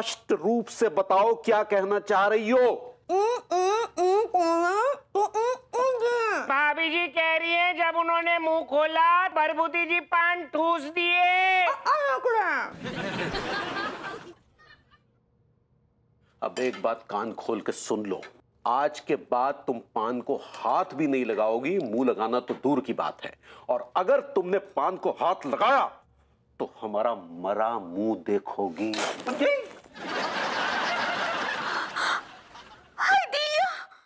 स्पष्ट रूप से बताओ क्या कहना चाह रही हो भाभी जी कह रही है जब उन्होंने मुंह खोला बरबूती जी पान ठूस दिए अब एक बात कान खोल के सुन लो आज के बाद तुम पान को हाथ भी नहीं लगाओगी मुंह लगाना तो दूर की बात है और अगर तुमने पान को हाथ लगाया तो हमारा मरा मुंह देखोगी